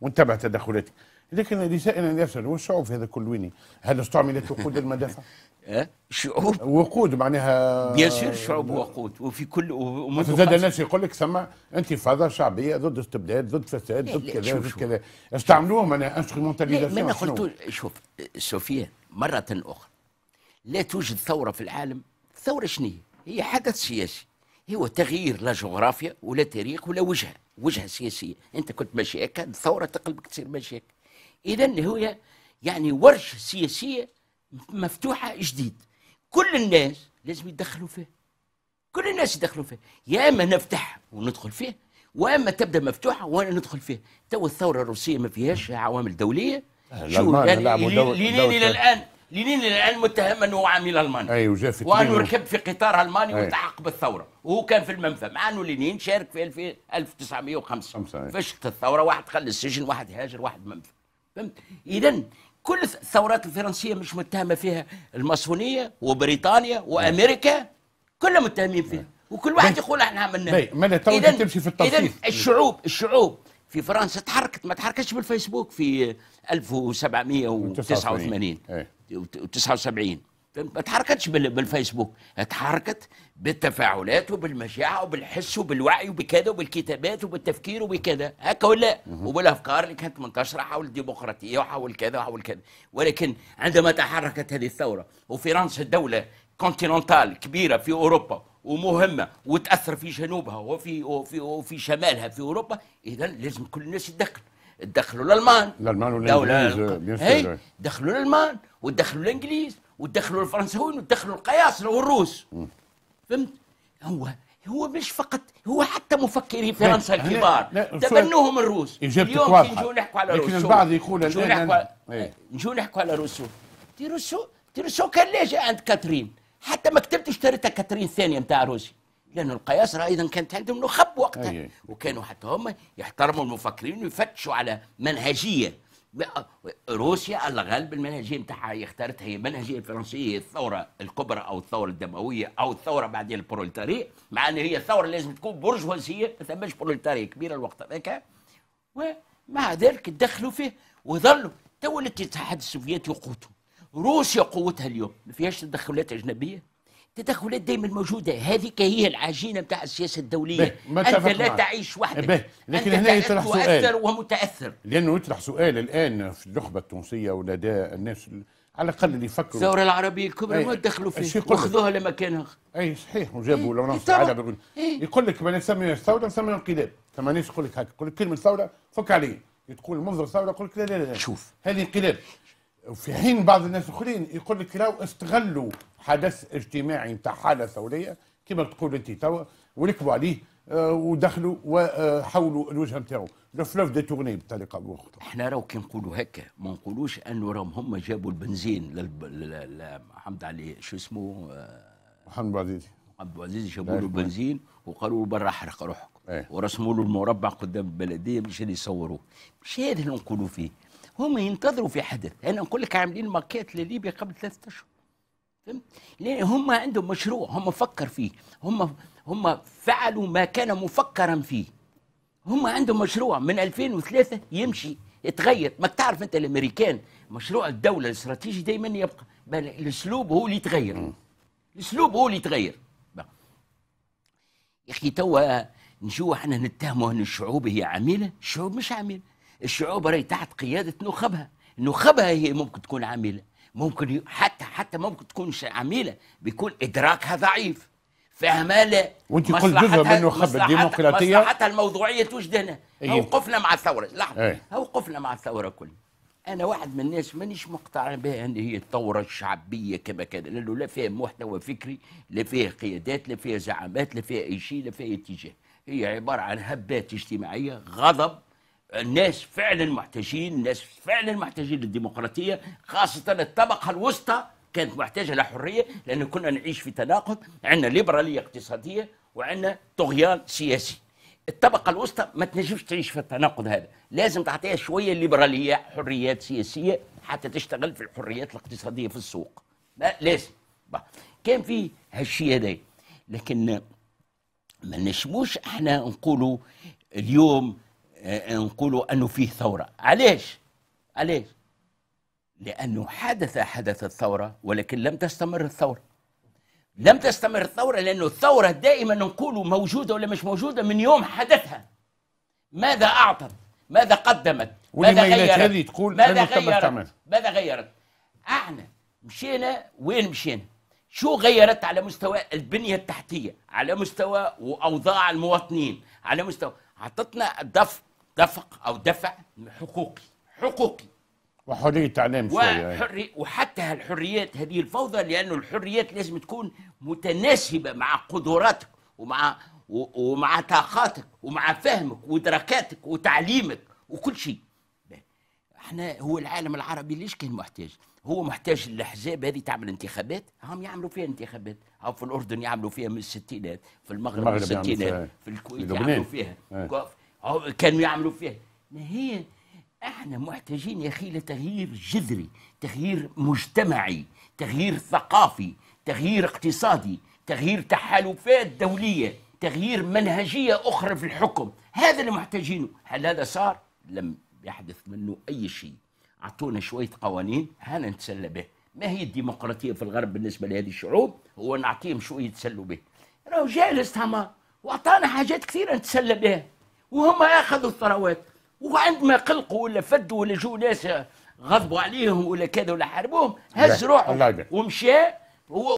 ونتبع تدخلاتك لكن رسائل هو الشعوب في هذا ويني هل استعملت وقود المدافع؟ شعوب وقود معناها بيسير شعوب وقود وفي كل ومنذ زاد الناس يقول لك ثم انتفاضه شعبيه ضد استبداد ضد فساد ضد كذا ضد كذا استعملوها معناها انسترومونتاليزاسيون ما قلت شوف سفيان مره اخرى لا توجد ثوره في العالم ثوره شنو هي؟ هي حدث سياسي هو تغيير لا جغرافيا ولا تاريخ ولا وجهه وجهه سياسيه انت كنت ماشي هكا الثوره تقلبك تصير ماشي هكا اذا هو يعني ورش سياسيه مفتوحه جديد كل الناس لازم يتدخلوا فيه كل الناس يدخلوا فيه يا اما نفتح وندخل فيه واما تبدا مفتوحه وانا ندخل فيه تو الثوره الروسيه ما فيهاش عوامل دوليه آه، شو الى يعني الان لينين الان متهم انه عامل الماني اي وجا في وانه ركب في قطار الماني والتحق بالثوره وهو كان في المنفى مع انه لينين شارك في 1905 فشلت الثوره واحد خلى السجن واحد هاجر واحد منفى فهمت اذا كل الثورات الفرنسيه مش متهمه فيها الماسونيه وبريطانيا وامريكا كلها متهمين فيها وكل واحد يقول احنا عملنا اذا تمشي في التفصيل اذا الشعوب الشعوب في فرنسا تحركت ما تحركتش بالفيسبوك في 1789 79 ما تحركتش بالفيسبوك اتحركت بالتفاعلات وبالمشاعر وبالحس وبالوعي وبكذا وبالكتابات وبالتفكير وبكذا هكا ولا وبالافكار اللي كانت منتشره حول الديمقراطيه وحول كذا وحول كذا ولكن عندما تحركت هذه الثوره وفرنسا دوله كونتيننتال كبيره في اوروبا ومهمه وتاثر في جنوبها وفي وفي, وفي شمالها في اوروبا اذا لازم كل الناس يتدخل دخلوا الالمان الالمان والانجليز دخلوا آه، الالمان ودخلوا الانجليز ودخلوا الفرنساويين ودخلوا القياصره والروس فهمت هو هو مش فقط هو حتى مفكري فرنسا الكبار تبنوهم الروس اليوم نجوا نحكوا على روسو لكن البعض يقول نجوا نحكوا على إيه. نجوا نحكوا على روسو تي روسو تي روسو كان ليش عند كاترين حتى ما كتبتش اشتريتها كاترين الثانيه نتاع روسي لأن القياصرة أيضا كانت عندهم نخب وقتها أيه. وكانوا حتى هم يحترموا المفكرين ويفتشوا على منهجية روسيا الغالب المنهجية نتاعها هي اختارتها هي المنهجية الفرنسية الثورة الكبرى أو الثورة الدموية أو الثورة بعدين البروليتارية مع أن هي الثورة لازم تكون برجوازية ما ثماش بروليتارية كبيرة الوقت هذاك ومع ذلك دخلوا فيه وظلوا تولت الاتحاد السوفيتي وقوته روسيا قوتها اليوم ما فيهاش تدخلات أجنبية التدخلات دائما موجوده هذيك هي العجينه نتاع السياسه الدوليه انت لا تعيش وحدك لكن هنا يطرح سؤال مؤثر ومتاثر لانه يطرح سؤال الان في النخبه التونسيه ولدى الناس على الاقل اللي يفكروا الثوره العربيه الكبرى ما دخلوا فيها وخذوها لمكانها اي صحيح وجابوا إيه، لو نص إيه؟ يقول لك ما نسمي الثوره نسمي انقلاب ثم ناس يقول لك هكا يقول لك كلمه ثوره فك عليه تقول منظر ثوره يقول لك لا لا لا شوف هذه انقلاب وفي حين بعض الناس الاخرين يقول لك راهو استغلوا حدث اجتماعي نتاع حاله ثوريه كما تقول انت توا وركبوا عليه آه، ودخلوا وحولوا الوجهه نتاعو لفلوف دي تورني بطريقه او اخرى احنا راهو كي نقولوا هكا ما نقولوش انه راهم هما جابوا البنزين لمحمد علي شو اسمه آه، محمد بوعزيزي محمد بوعزيزي جابوا له البنزين وقالوا له برا احرق روحك ايه؟ ورسموا له المربع قدام البلديه مشان يصوروه مش هذا اللي نقولوا فيه هم ينتظروا في حدث انا نقول لك عاملين ماكيت لليبيا قبل ثلاثة اشهر لان هم عندهم مشروع هم فكر فيه هم هم فعلوا ما كان مفكرا فيه هم عندهم مشروع من 2003 يمشي يتغير ما تعرف انت الامريكان مشروع الدوله الاستراتيجي دائما يبقى الاسلوب هو اللي يتغير الاسلوب هو اللي يتغير يا اخي توا نجوا احنا نتهموا ان الشعوب هي عميله الشعوب مش عميله الشعوب راهي تحت قياده نخبها نخبها هي ممكن تكون عميله ممكن حتى حتى ممكن تكون عميله بيكون ادراكها ضعيف فاهمها لا وانت كل جزء منه خب الديمقراطيه مصلحتها الموضوعيه توجدنا أيه. اوقفنا مع الثوره لحظه أيه. وقفنا مع الثوره كلها انا واحد من الناس مانيش مقتنع بها ان هي الثوره الشعبيه كما كان لانه لا فيها محتوى فكري لا فيها قيادات لا فيها زعامات لا فيها اي شيء لا فيها اتجاه هي عباره عن هبات اجتماعيه غضب الناس فعلا محتاجين الناس فعلا محتاجين للديمقراطيه خاصه الطبقه الوسطى كانت محتاجه لحريه لان كنا نعيش في تناقض عندنا ليبراليه اقتصاديه وعندنا طغيان سياسي الطبقة الوسطى ما تنجمش تعيش في التناقض هذا لازم تعطيها شوية ليبرالية حريات سياسية حتى تشتغل في الحريات الاقتصادية في السوق ما لازم بقى. كان في هالشيء هذا لكن ما نجموش احنا نقولوا اليوم نقولوا انه فيه ثوره علاش علاش لانه حدث حدثت الثوره ولكن لم تستمر الثوره لم تستمر الثوره لانه الثوره دائما نقولوا موجوده ولا مش موجوده من يوم حدثها ماذا اعطت ماذا قدمت ماذا غيرت هذه تقول ماذا غيرت ماذا غيرت احنا مشينا وين مشينا شو غيرت على مستوى البنيه التحتيه على مستوى واوضاع المواطنين على مستوى اعطتنا دفع دفق او دفع حقوقي حقوقي وحريه تعليم وحري وحتى هالحريات هذه الفوضى لانه الحريات لازم تكون متناسبه مع قدراتك ومع ومع طاقاتك ومع فهمك وادراكاتك وتعليمك وكل شيء احنا هو العالم العربي ليش كان محتاج هو محتاج الاحزاب هذه تعمل انتخابات هم يعملوا فيها انتخابات او في الاردن يعملوا فيها من الستينات في المغرب, المغرب الستينات في الكويت يعملوا فيها ايه. كانوا يعملوا فيها ما هي احنا محتاجين يا اخي لتغيير جذري تغيير مجتمعي تغيير ثقافي تغيير اقتصادي تغيير تحالفات دوليه تغيير منهجيه اخرى في الحكم هذا اللي محتاجينه هل هذا صار لم يحدث منه اي شيء اعطونا شويه قوانين هانا نتسلى به ما هي الديمقراطيه في الغرب بالنسبه لهذه الشعوب هو نعطيهم شويه يتسلوا به راهو جاء الاستعمار واعطانا حاجات كثيره نتسلى بها وهم اخذوا الثروات وعندما قلقوا ولا فدوا ولا جو ناس غضبوا عليهم ولا كذا ولا حاربوهم هز روحه ومشى